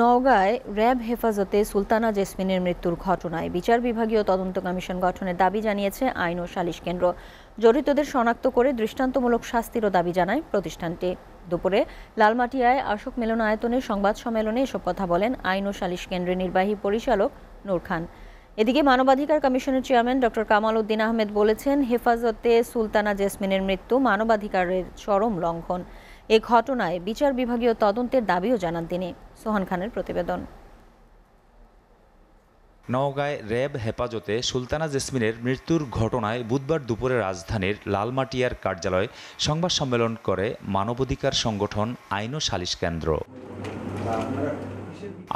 নওগাঁয় RAB হেফাজতে সুলতানা জেসমিনের মৃত্যুর ঘটনায় বিচার বিভাগীয় তদন্ত কমিশন গঠনের দাবি জানিয়েছে আইন ও সালিশ কেন্দ্র জড়িতদের শনাক্ত করে দৃষ্টান্তমূলক শাস্তিরও দাবি জানায় প্রতিষ্ঠানটি দুপুরে লালমাটিয়ায় আশোক মিলনায়তনে সংবাদ সম্মেলনে এসব কথা বলেন আইন ও সালিশ কেন্দ্রের নির্বাহী পরিচালক নূর খান এদিকে মানবাধিকার কমিশনের চেয়ারম্যান ডক্টর কামাল উদ্দিন আহমেদ বলেছেন হেফাজতে সুলতানা জেসমিনের মৃত্যু মানবাধিকারের চরম লঙ্ঘন এ ঘটনায় বিচার বিভাগীয় তদন্তের দাবিও জানান তিনি সোহান খানের প্রতিবেদন নওগাঁয় র্যাব হেফাজতে সুলতানা জেসমিনের মৃত্যুর ঘটনায় বুধবার দুপুরে রাজধানীর লালমাটিয়ার কার্যালয়ে সংবাদ সম্মেলন করে মানবাধিকার সংগঠন আইন ও সালিশ কেন্দ্র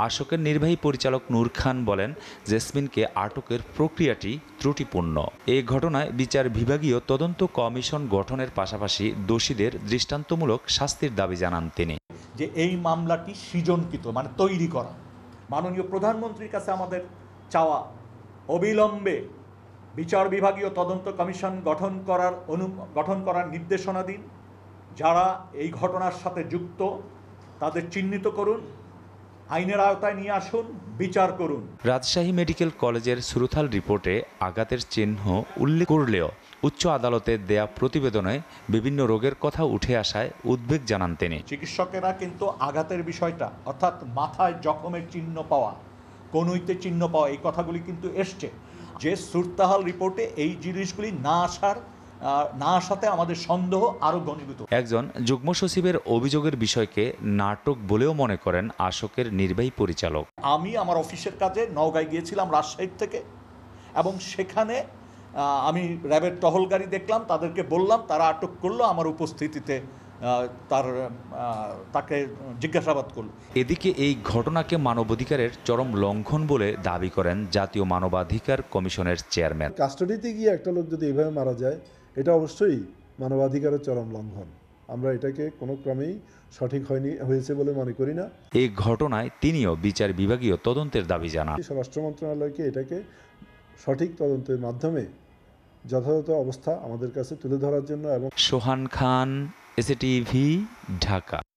আশোকের নির্বাহী পরিচালক নূর খান বলেন জেসমিনকে আটকের প্রক্রিয়াটি ত্রুটিপূর্ণ এ ঘটনায় বিচার বিভাগীয় তদন্ত কমিশন গঠনের পাশাপাশি দোষীদের দৃষ্টান্তমূলক শাস্তির দাবি জানান তিনি যে এই মামলাটি সৃজনকৃত মানে তৈরি করা মাননীয় প্রধানমন্ত্রীর কাছে আমাদের চাওয়া অবিলম্বে বিচার বিভাগীয় তদন্ত কমিশন গঠন করার অনু গঠন করার নির্দেশনা দিন যারা এই ঘটনার সাথে যুক্ত তাদের চিহ্নিত করুন আইনের আওতায় নিয়ে আসুন বিচার করুন রাজশাহী মেডিকেল কলেজের সুরুথাল রিপোর্টে আঘাতের চিহ্ন উল্লেখ করলেও উচ্চ আদালতে দেয়া প্রতিবেদনে বিভিন্ন রোগের কথা উঠে আসায় উদ্বেগ জানান তিনি চিকিৎসকেরা কিন্তু আঘাতের বিষয়টা অর্থাৎ মাথায় জখমের চিহ্ন পাওয়া কনুইতে চিহ্ন পাওয়া এই কথাগুলি কিন্তু এসছে যে সুরতাহাল রিপোর্টে এই জিনিসগুলি না আসার না আসাতে আমাদের সন্দেহ আরও ঘনীভূত একজন যুগ্ম সচিবের অভিযোগের বিষয়কে নাটক বলেও মনে করেন আশোকের নির্বাহী পরিচালক আমি আমার অফিসের কাজে নওগাঁয় গিয়েছিলাম রাজশাহীর থেকে এবং সেখানে আমি র্যাবের টহলগাড়ি দেখলাম তাদেরকে বললাম তারা আটক করলো আমার উপস্থিতিতে তার তাকে জিজ্ঞাসাবাদ করল এদিকে এই ঘটনাকে মানবাধিকারের চরম লঙ্ঘন বলে দাবি করেন জাতীয় মানবাধিকার কমিশনের চেয়ারম্যান কাস্টডিতে গিয়ে একটা লোক যদি এভাবে মারা যায় এটা অবশ্যই মানবাধিকারের চরম লঙ্ঘন আমরা এটাকে কোনো ক্রমেই সঠিক হয়নি হয়েছে বলে মনে করি না এই ঘটনায় তিনিও বিচার বিভাগীয় তদন্তের দাবি জানান স্বরাষ্ট্র মন্ত্রণালয়কে এটাকে সঠিক তদন্তের মাধ্যমে যথাযথ অবস্থা আমাদের কাছে তুলে ধরার জন্য এবং সোহান খান এসএটিভি ঢাকা